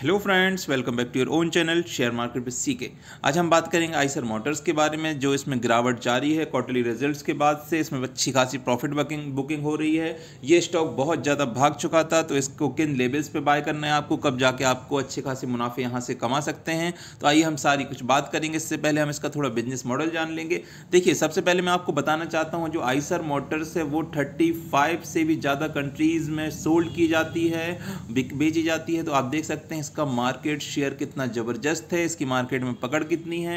hello friends welcome back to your own channel share market with CK आज हम बात करेंगे आइसर मोटर्स के बारे में जो इसमें गिरावट जारी है क्वार्टरली रिजल्ट्स के बाद से इसमें अच्छी खासी प्रॉफिट बुकिंग बुकिंग हो रही है ये स्टॉक बहुत ज़्यादा भाग चुका था तो इसको किन लेवल्स पे बाय करना है आपको कब जाके आपको अच्छे खासे मुनाफे यहाँ से कमा सकते हैं तो आइए हम सारी कुछ बात करेंगे इससे पहले हम इसका थोड़ा बिजनेस मॉडल जान लेंगे देखिए सबसे पहले मैं आपको बताना चाहता हूँ जो आइसर मोटर्स है वो थर्टी से भी ज़्यादा कंट्रीज़ में सोल्ड की जाती है बेची जाती है तो आप देख सकते हैं इसका मार्केट शेयर कितना ज़बरदस्त है इसकी मार्केट में पकड़ कितनी है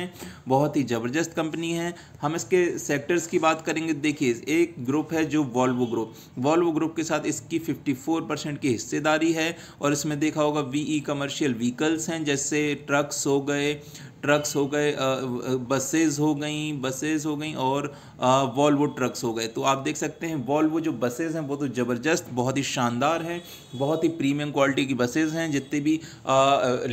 बहुत ही ज़बरदस्त कंपनी है हम इसके सेक्टर्स की बात करेंगे देखिए एक ग्रुप है जो वॉल्वो ग्रुप वॉल्वो ग्रुप के साथ इसकी 54 परसेंट की हिस्सेदारी है और इसमें देखा होगा वीई कमर्शियल व्हीकल्स हैं जैसे ट्रक्स हो गए ट्रक्स हो गए बसेज हो गई बसेज हो गई और वॉल्वो ट्रक्स हो गए तो आप देख सकते हैं वॉल्वो जो बसेज हैं वो तो ज़बरदस्त बहुत ही शानदार हैं बहुत ही प्रीमियम क्वालिटी की बसेज हैं जितने भी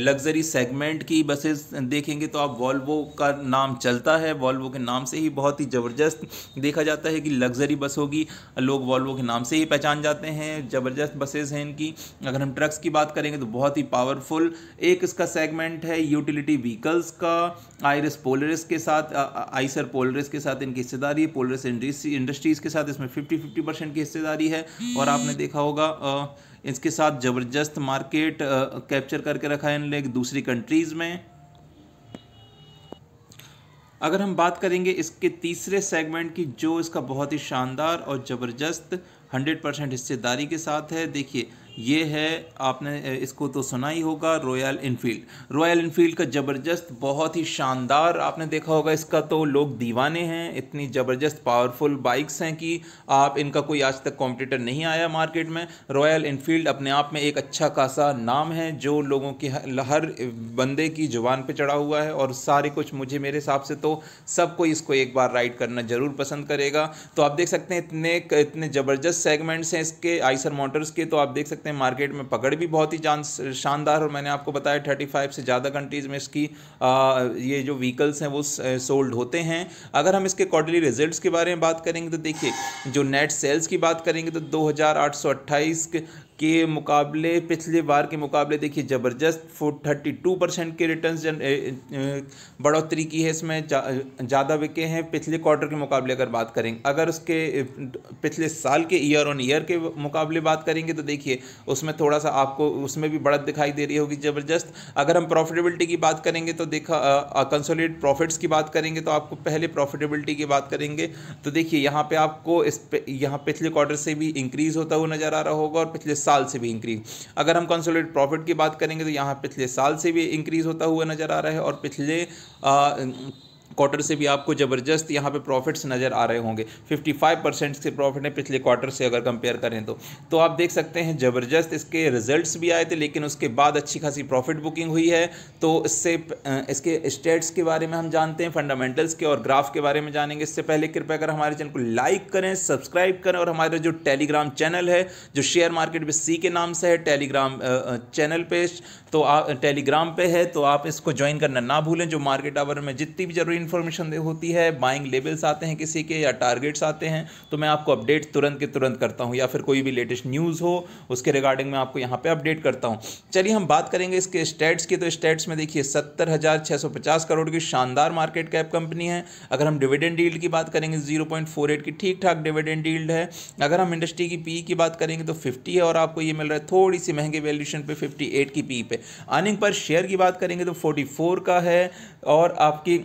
लग्जरी सेगमेंट की बसेज देखेंगे तो आप वॉल्वो का नाम चलता है वॉल्वो के नाम से ही बहुत ही ज़बरदस्त देखा जाता है कि लग्जरी बस होगी लोग वॉल्वो के नाम से ही पहचान जाते हैं ज़बरदस्त बसेज हैं इनकी अगर हम ट्रक्स की बात करेंगे तो बहुत ही पावरफुल एक इसका सेगमेंट है यूटिलिटी व्हीकल्स का का आयरस पोलरस के साथ आइसर पोलरस के साथ इनकी हिस्सेदारी है पोलरस इंडस्ट्रीज़ के साथ इसमें फिफ्टी फिफ्टी परसेंट की हिस्सेदारी है और आपने देखा होगा इसके साथ ज़बरदस्त मार्केट कैप्चर करके रखा है इनने दूसरी कंट्रीज़ में अगर हम बात करेंगे इसके तीसरे सेगमेंट की जो इसका बहुत ही शानदार और ज़बरदस्त 100 परसेंट हिस्सेदारी के साथ है देखिए ये है आपने इसको तो सुना ही होगा रॉयल इनफील्ड रॉयल इनफील्ड का ज़बरदस्त बहुत ही शानदार आपने देखा होगा इसका तो लोग दीवाने हैं इतनी ज़बरदस्त पावरफुल बाइक्स हैं कि आप इनका कोई आज तक कॉम्पिटिटर नहीं आया मार्केट में रॉयल इनफील्ड अपने आप में एक अच्छा खासा नाम है जो लोगों के हर बंदे की जुबान पर चढ़ा हुआ है और सारे कुछ मुझे मेरे हिसाब से तो सब कोई इसको एक बार राइड करना ज़रूर पसंद करेगा तो आप देख सकते हैं इतने इतने ज़बरदस्त सेगमेंट्स हैं इसके आइसर मोटर्स के तो आप देख सकते सकते हैं मार्केट में पकड़ भी बहुत ही शानदार और मैंने आपको बताया थर्टी फाइव से ज़्यादा कंट्रीज़ में इसकी आ, ये जो व्हीकल्स हैं वो सोल्ड होते हैं अगर हम इसके क्वार्टरली रिजल्ट्स के बारे में बात करेंगे तो देखिए जो नेट सेल्स की बात करेंगे तो दो हज़ार के मुकाबले पिछले बार के मुकाबले देखिए ज़बरदस्त फो थर्टी टू परसेंट के रिटर्न बढ़ोतरी की है इसमें ज़्यादा जा, विके हैं पिछले क्वार्टर के मुकाबले अगर बात करेंगे अगर उसके पिछले साल के ईयर ऑन ईयर के मुकाबले बात करेंगे तो देखिए उसमें थोड़ा सा आपको उसमें भी बढ़त दिखाई दे रही होगी ज़बरदस्त अगर हम प्रॉफिटेबिलिटी की बात करेंगे तो देखा कंसोलिडेट प्रॉफिट्स की बात करेंगे तो आपको पहले प्रॉफिटेबिलिटी की बात करेंगे तो देखिए यहाँ पर आपको इस यहाँ पिछले क्वार्टर से भी इंक्रीज़ होता हुआ नज़र आ रहा होगा और पिछले साल से भी इंक्रीज अगर हम कंसोलिडेट प्रॉफिट की बात करेंगे तो यहाँ पिछले साल से भी इंक्रीज़ होता हुआ नज़र आ रहा है और पिछले आ, क्वार्टर से भी आपको ज़बरदस्त यहाँ पे प्रॉफिट्स नज़र आ रहे होंगे 55 परसेंट के प्रॉफिट है पिछले क्वार्टर से अगर कंपेयर करें तो तो आप देख सकते हैं ज़बरदस्त इसके रिजल्ट्स भी आए थे लेकिन उसके बाद अच्छी खासी प्रॉफिट बुकिंग हुई है तो इससे इसके स्टेट्स के बारे में हम जानते हैं फंडामेंटल्स के और ग्राफ के बारे में जानेंगे इससे पहले कृपया कर हमारे चैनल को लाइक करें सब्सक्राइब करें और हमारा जो टेलीग्राम चैनल है जो शेयर मार्केट में सी के नाम से है टेलीग्राम चैनल पे तो आप टेलीग्राम पे है तो आप इसको ज्वाइन करना ना भूलें जो मार्केट आवर में जितनी भी जरूरी इन्फॉर्मेशन होती है बाइंग लेवल्स आते हैं किसी के या टारगेट्स आते हैं तो मैं आपको अपडेट तुरंत के तुरंत करता हूँ या फिर कोई भी लेटेस्ट न्यूज़ हो उसके रिगार्डिंग मैं आपको यहाँ पर अपडेट करता हूँ चलिए हम बात करेंगे इसके स्टेट्स की तो स्टेट्स में देखिए सत्तर हज़ार छः सौ पचास करोड़ की शानदार मार्केट कैप कंपनी है अगर हम डिविडेंड डील्ड की बात करेंगे जीरो पॉइंट फोर एट की ठीक ठाक डिविडेंड डील्ड है अगर हम इंडस्ट्री की पी की बात करेंगे तो फिफ्टी है और आपको ये मिल रहा है थोड़ी सी महंगे वैल्यूशन पे फिफ्टी एट की पी पे अर्निंग पर शेयर की बात करेंगे तो फोर्टी फोर का है और आपकी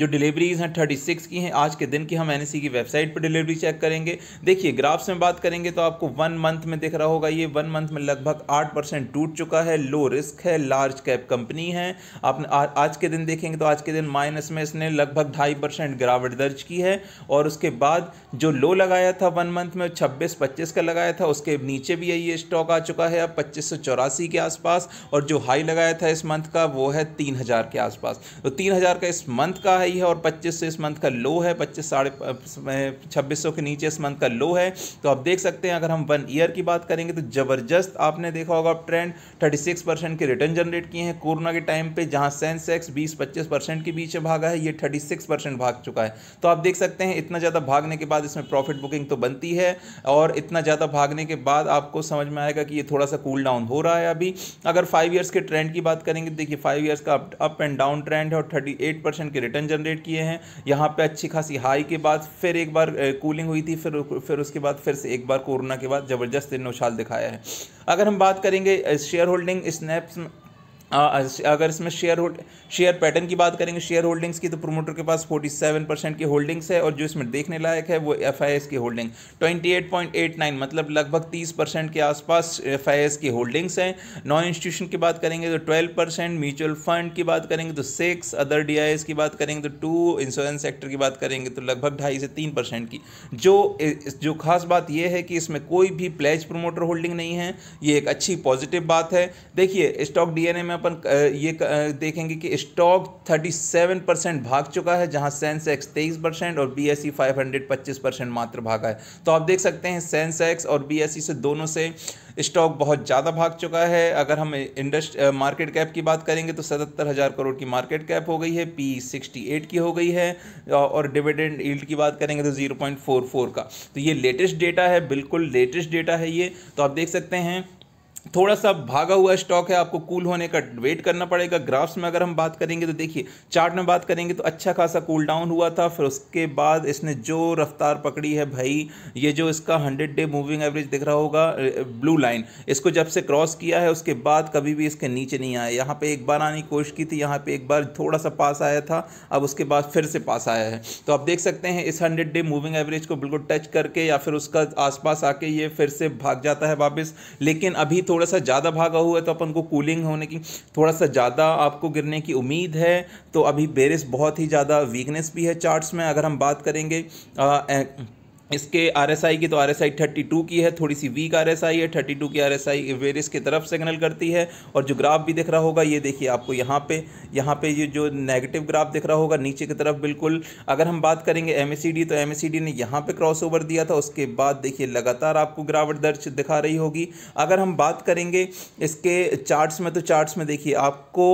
जो डिलीवरीज हैं थर्टी सिक्स की हैं आज के दिन की हम एन e की वेबसाइट पर डिलीवरी चेक करेंगे देखिए ग्राफ्स में बात करेंगे तो आपको वन मंथ में दिख रहा होगा ये वन मंथ में लगभग आठ परसेंट टूट चुका है लो रिस्क है लार्ज कैप कंपनी है आपने आ, आज के दिन देखेंगे तो आज के दिन माइनस में इसने लगभग ढाई परसेंट गिरावट दर्ज की है और उसके बाद जो लो लगाया था वन मंथ में छब्बीस पच्चीस का लगाया था उसके नीचे भी ये स्टॉक आ चुका है अब पच्चीस सौ चौरासी के आसपास और जो हाई लगाया था इस मंथ का वो है तीन हज़ार के आसपास तो तीन हज़ार का इस मंथ का हाई है और पच्चीस सौ इस मंथ का लो है पच्चीस साढ़े छब्बीस के नीचे इस मंथ का लो है तो आप देख सकते हैं अगर हम वन ईयर की बात करेंगे तो ज़बरदस्त आपने देखा होगा ट्रेंड थर्टी सिक्स परसेंट के रिटर्न जनरेट किए हैं कोरोना के टाइम पे जहां सेंसेक्स बीस पच्चीस परसेंट के बीच भागा है ये थर्टी सिक्स परसेंट भाग चुका है तो आप देख सकते हैं इतना ज़्यादा भागने के बाद इसमें प्रॉफिट बुकिंग तो बनती है और इतना ज़्यादा भागने के बाद आपको समझ में आएगा कि ये थोड़ा सा कूल डाउन हो रहा है अभी अगर फाइव ईयर्स के ट्रेंड की बात करेंगे तो देखिए फाइव ईयर्स का अप एंड डाउन ट्रेंड है और थर्टी के रिटर्न जनरेट किए हैं यहाँ पे अच्छी खासी हाई के बाद फिर एक बार कूलिंग हुई थी फिर फिर उसके बाद फिर से एक बार कोरोना के बाद ज़बरदस्त उछाल दिखाया है अगर हम बात करेंगे शेयर होल्डिंग स्नैप्स अगर इसमें शेयर होल्ड शेयर पैटर्न की बात करेंगे शेयर होल्डिंग्स की तो प्रोमोटर के पास 47 परसेंट की होल्डिंग्स है और जो इसमें देखने लायक है वो एफ की होल्डिंग 28.89 मतलब लगभग 30 परसेंट के आसपास एफ की होल्डिंग्स हैं नॉन इंस्टीट्यूशन की बात करेंगे तो 12 परसेंट म्यूचुअल फंड की बात करेंगे तो सिक्स अदर डी की बात करेंगे तो टू इंश्योरेंस सेक्टर की बात करेंगे तो लगभग ढाई से तीन परसेंट की जो जो खास बात यह है कि इसमें कोई भी प्लेज प्रोमोटर होल्डिंग नहीं है ये एक अच्छी पॉजिटिव बात है देखिए स्टॉक डी में अपन ये देखेंगे कि स्टॉक 37 परसेंट भाग चुका है जहां सेंसेक्स 23 परसेंट और B S e five hundred पच्चीस परसेंट मात्र भागा है तो आप देख सकते हैं सेंसेक्स और बी e से दोनों से स्टॉक बहुत ज़्यादा भाग चुका है अगर हम इंडस्ट मार्केट कैप की बात करेंगे तो सतहत्तर हज़ार करोड़ की मार्केट कैप हो गई है पी सिक्सटी एट की हो गई है और डिविडेंड ईल्ड की बात करेंगे तो ज़ीरो पॉइंट फोर फोर का तो ये लेटेस्ट डेटा है बिल्कुल लेटेस्ट डेटा है ये तो आप देख सकते हैं थोड़ा सा भागा हुआ स्टॉक है आपको कूल होने का वेट करना पड़ेगा ग्राफ्स में अगर हम बात करेंगे तो देखिए चार्ट में बात करेंगे तो अच्छा खासा कूल डाउन हुआ था फिर उसके बाद इसने जो रफ्तार पकड़ी है भाई ये जो इसका हंड्रेड डे मूविंग एवरेज दिख रहा होगा ब्लू लाइन इसको जब से क्रॉस किया है उसके बाद कभी भी इसके नीचे नहीं आया यहाँ पर एक बार आने की कोशिश की थी यहाँ पर एक बार थोड़ा सा पास आया था अब उसके बाद फिर से पास आया है तो आप देख सकते हैं इस हंड्रेड डे मूविंग एवरेज को बिल्कुल टच करके या फिर उसका आसपास आके ये फिर से भाग जाता है वापस लेकिन अभी तो थोड़ा सा ज़्यादा भागा हुआ है तो अपन को कूलिंग होने की थोड़ा सा ज़्यादा आपको गिरने की उम्मीद है तो अभी बेरिस बहुत ही ज़्यादा वीकनेस भी है चार्ट्स में अगर हम बात करेंगे आ, ए, इसके आई की तो थर्टी 32 की है थोड़ी सी वीक आई है 32 की आर एस आई वेरिस की तरफ सिग्नल करती है और जो ग्राफ भी दिख रहा होगा ये देखिए आपको यहाँ पे यहाँ पे ये जो नेगेटिव ग्राफ दिख रहा होगा नीचे की तरफ बिल्कुल अगर हम बात करेंगे एम तो एम ने यहाँ पर क्रॉस दिया था उसके बाद देखिए लगातार आपको गिरावट दर्ज दिखा रही होगी अगर हम बात करेंगे इसके चार्ट्स में तो चार्ट्स में देखिए आपको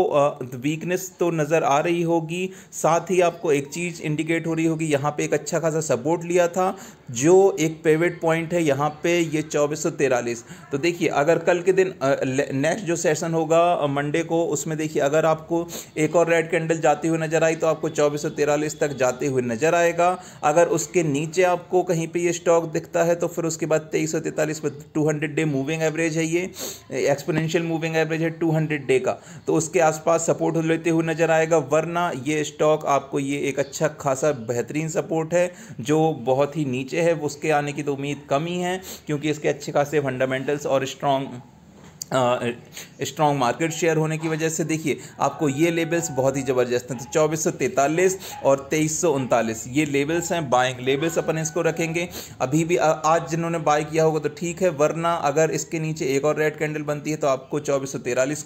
वीकनेस तो नज़र आ रही होगी साथ ही आपको एक चीज़ इंडिकेट हो रही होगी यहाँ पर एक अच्छा खासा सपोर्ट लिया था जो एक पेवेट पॉइंट है यहाँ पे ये चौबीस सौ तेरालीस तो देखिए अगर कल के दिन नेक्स्ट जो सेशन होगा मंडे को उसमें देखिए अगर आपको एक और रेड कैंडल जाती हुई नज़र आई तो आपको चौबीस सौ तेरालीस तक जाते हुए नज़र आएगा अगर उसके नीचे आपको कहीं पर ये स्टॉक दिखता है तो फिर उसके बाद तेईस सौ तैंतालीस पर two hundred day moving average है ये एक्सपोनेंशियल मूविंग एवरेज है टू हंड्रेड डे का तो उसके आसपास सपोर्ट लेते हुए नज़र आएगा वरना ये स्टॉक आपको ये एक अच्छा खासा बेहतरीन सपोर्ट है जो बहुत ही नीचे नीचे है उसके आने की तो उम्मीद कम ही है क्योंकि इसके अच्छे खासे फंडामेंटल्स और स्ट्रॉन्ग स्ट्रॉन्ग मार्केट शेयर होने की वजह से देखिए आपको ये लेबल्स बहुत ही ज़बरदस्त हैं तो चौबीस सौ और तेईस सौ उनतालीस ये लेबल्स हैं बाइंग लेबल्स अपन इसको रखेंगे अभी भी आ, आज जिन्होंने बाय किया होगा तो ठीक है वरना अगर इसके नीचे एक और रेड कैंडल बनती है तो आपको चौबीस सौ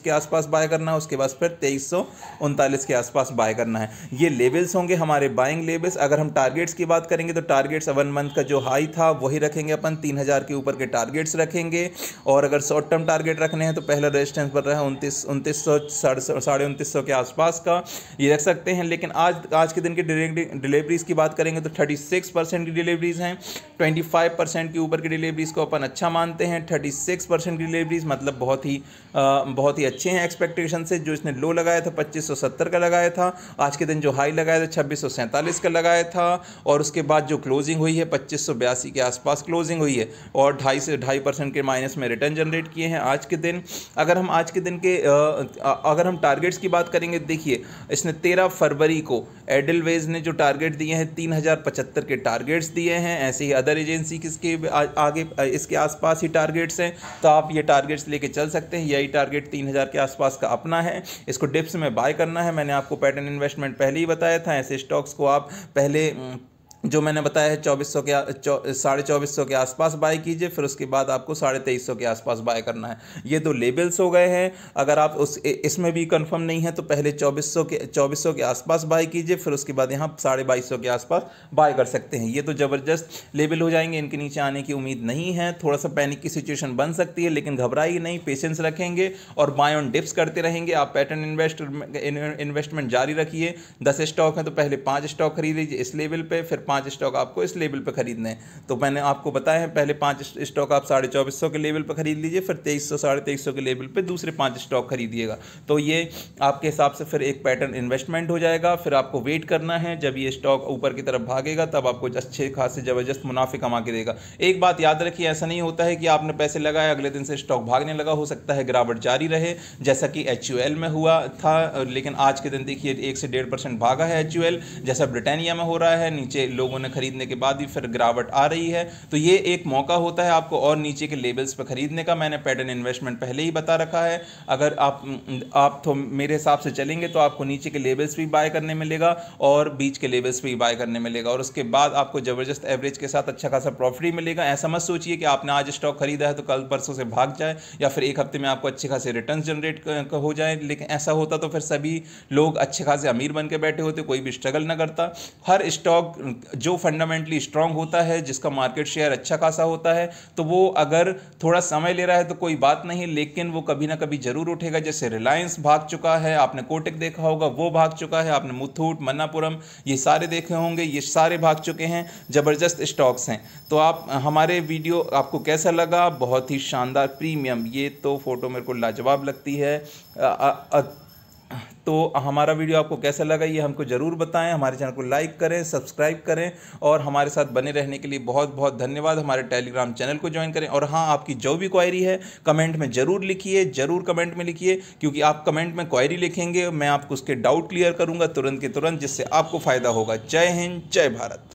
के आसपास बाय करना है उसके बाद फिर तेईस सौ उनतालीस के आसपास बाय करना है ये लेबल्स होंगे हमारे बाइंग लेबल्स अगर हम टारगेट्स की बात करेंगे तो टारगेट्स अवन मंथ का जो हाई था वही रखेंगे अपन तीन हज़ार के ऊपर के टारगेट्स रखेंगे और अगर शॉर्ट टर्म टारगेट रखने हैं तो पहला रेजिस्टेंस बन रहा है उनतीस उनतीस सौ साढ़े साढ़े उनतीस सौ के आसपास का ये रख सकते हैं लेकिन आज आज के दिन की डिलीवरीज़ की बात करेंगे तो थर्टी सिक्स परसेंट की डिलीवरीज़ हैं ट्वेंटी फाइव परसेंट के ऊपर की डिलीवरीज़ को अपन अच्छा मानते हैं थर्टी सिक्स परसेंट की डिलीवरीज़ मतलब बहुत ही आ, बहुत ही अच्छे हैं एक्सपेक्टेशन से जो इसने लो लगाया था पच्चीस सौ सत्तर का लगाया था आज के दिन जो हाई लगाया था छब्बीस सौ सैंतालीस का लगाया था और उसके बाद जो क्लोजिंग हुई है पच्चीस सौ बयासी के आसपास क्लोजिंग हुई है और ढाई से ढाई परसेंट के माइनस में रिटर्न जनरेट किए हैं आज के दिन अगर हम आज के दिन के अगर हम टारगेट्स की बात करेंगे देखिए इसने तेरह फरवरी को एडलवेज ने जो टारगेट दिए हैं तीन हज़ार पचहत्तर के टारगेट्स दिए हैं ऐसे ही अदर एजेंसी किसके आगे इसके आसपास ही टारगेट्स हैं तो आप ये टारगेट्स लेके चल सकते हैं यही टारगेट तीन हज़ार के आसपास का अपना है इसको डिप्स में बाय करना है मैंने आपको पैटर्न इन्वेस्टमेंट पहले ही बताया था ऐसे स्टॉक्स को आप पहले जो मैंने बताया है चौबीस सौ के साढ़े चौबीस सौ के आसपास बाय कीजिए फिर उसके बाद आपको साढ़े तेईस सौ के आसपास बाय करना है ये दो लेबल्स हो गए हैं अगर आप उस इसमें भी कंफर्म नहीं है तो पहले चौबीस सौ के चौबीस सौ के आसपास बाय कीजिए फिर उसके बाद यहाँ साढ़े बाईस सौ के आसपास बाय कर सकते हैं ये तो ज़बरदस्त लेबल हो जाएंगे इनके नीचे आने की उम्मीद नहीं है थोड़ा सा पैनिक की सिचुएशन बन सकती है लेकिन घबराइए नहीं पेशेंस रखेंगे और बाय ऑन डिप्स करते रहेंगे आप पैटर्न इन्वेस्ट इन्वेस्टमेंट जारी रखिए दस स्टॉक हैं तो पहले पाँच स्टॉक खरीद लीजिए इस लेवल पर फिर पाँच स्टॉक आपको इस लेवल पर खरीदने हैं तो मैंने आपको बताया है पहले पाँच स्टॉक आप साढ़े चौबीस सौ के लेवल पर ख़रीद लीजिए फिर तेईस सौ साढ़े तेईस सौ के लेवल पर दूसरे पाँच स्टॉक खरीदिएगा तो ये आपके हिसाब से फिर एक पैटर्न इन्वेस्टमेंट हो जाएगा फिर आपको वेट करना है जब ये स्टॉक ऊपर की तरफ भागेगा तब आपको अच्छे खासे ज़बरदस्त मुनाफे कमा के देगा एक बात याद रखिए ऐसा नहीं होता है कि आपने पैसे लगाए अगले दिन से स्टॉक भागने लगा हो सकता है गिरावट जारी रहे जैसा कि एच में हुआ था लेकिन आज के दिन देखिए एक से डेढ़ परसेंट भागा है एच जैसा ब्रिटानिया में हो रहा है नीचे लो लोगों ने खरीदने के बाद भी फिर गिरावट आ रही है तो ये एक मौका होता है आपको और नीचे के लेवल्स पर खरीदने का मैंने पैटर्न इन्वेस्टमेंट पहले ही बता रखा है अगर आप आप तो मेरे हिसाब से चलेंगे तो आपको नीचे के लेवल्स भी बाय करने मिलेगा और बीच के लेवल्स भी बाय करने मिलेगा और उसके बाद आपको ज़बरदस्त एवरेज के साथ अच्छा खासा प्रॉफिट ही मिलेगा ऐसा मत सोचिए कि आपने आज स्टॉक खरीदा है तो कल परसों से भाग जाए या फिर एक हफ्ते में आपको अच्छे खासे रिटर्न जनरेट हो जाए लेकिन ऐसा होता तो फिर सभी लोग अच्छे खासे अमीर बन के बैठे होते कोई भी स्ट्रगल ना करता हर स्टॉक जो फंडामेंटली स्ट्रांग होता है जिसका मार्केट शेयर अच्छा खासा होता है तो वो अगर थोड़ा समय ले रहा है तो कोई बात नहीं लेकिन वो कभी ना कभी ज़रूर उठेगा जैसे रिलायंस भाग चुका है आपने कोटिक देखा होगा वो भाग चुका है आपने मुथूट मन्नापुरम ये सारे देखे होंगे ये सारे भाग चुके हैं ज़बरदस्त स्टॉक्स हैं तो आप हमारे वीडियो आपको कैसा लगा बहुत ही शानदार प्रीमियम ये तो फ़ोटो मेरे को लाजवाब लगती है आ, आ, आ, तो हमारा वीडियो आपको कैसा लगा ये हमको ज़रूर बताएं हमारे चैनल को लाइक करें सब्सक्राइब करें और हमारे साथ बने रहने के लिए बहुत बहुत धन्यवाद हमारे टेलीग्राम चैनल को ज्वाइन करें और हाँ आपकी जो भी क्वायरी है कमेंट में ज़रूर लिखिए ज़रूर कमेंट में लिखिए क्योंकि आप कमेंट में क्वायरी लिखेंगे मैं आपको उसके डाउट क्लियर करूँगा तुरंत के तुरंत जिससे आपको फ़ायदा होगा जय हिंद जय भारत